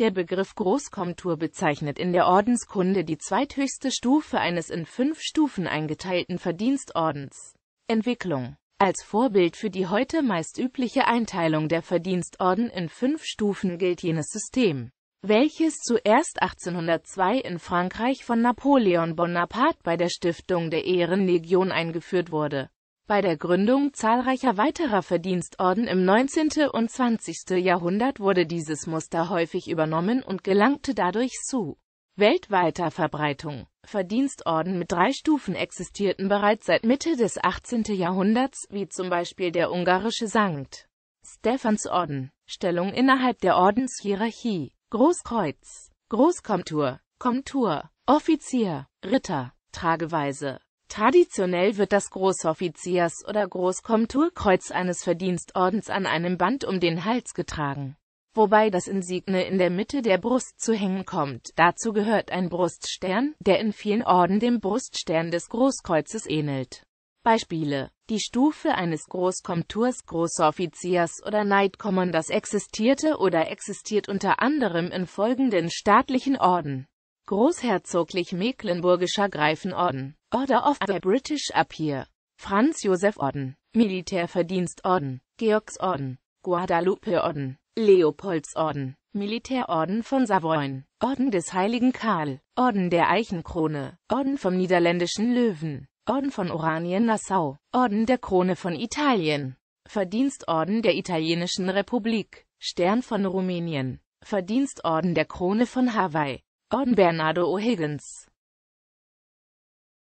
Der Begriff Großkomtur bezeichnet in der Ordenskunde die zweithöchste Stufe eines in fünf Stufen eingeteilten Verdienstordens. Entwicklung Als Vorbild für die heute meist übliche Einteilung der Verdienstorden in fünf Stufen gilt jenes System, welches zuerst 1802 in Frankreich von Napoleon Bonaparte bei der Stiftung der Ehrenlegion eingeführt wurde bei der Gründung zahlreicher weiterer Verdienstorden im 19. und 20. Jahrhundert wurde dieses Muster häufig übernommen und gelangte dadurch zu weltweiter Verbreitung. Verdienstorden mit drei Stufen existierten bereits seit Mitte des 18. Jahrhunderts, wie zum Beispiel der ungarische Sankt. Stephansorden. Stellung innerhalb der Ordenshierarchie. Großkreuz. Großkomtur. Komtur. Offizier. Ritter. Trageweise. Traditionell wird das Großoffiziers- oder Großkomturkreuz eines Verdienstordens an einem Band um den Hals getragen, wobei das Insigne in der Mitte der Brust zu hängen kommt. Dazu gehört ein Bruststern, der in vielen Orden dem Bruststern des Großkreuzes ähnelt. Beispiele Die Stufe eines Großkomturs, Großoffiziers oder Neidkommanders existierte oder existiert unter anderem in folgenden staatlichen Orden. Großherzoglich Mecklenburgischer Greifenorden Order of the British Appear. Franz Josef Orden, Militärverdienstorden, Georgsorden, Guadalupeorden, Leopoldsorden, Militärorden von Savoyen, Orden des Heiligen Karl, Orden der Eichenkrone, Orden vom Niederländischen Löwen, Orden von Oranien-Nassau, Orden der Krone von Italien, Verdienstorden der Italienischen Republik, Stern von Rumänien, Verdienstorden der Krone von Hawaii, Orden Bernardo O'Higgins,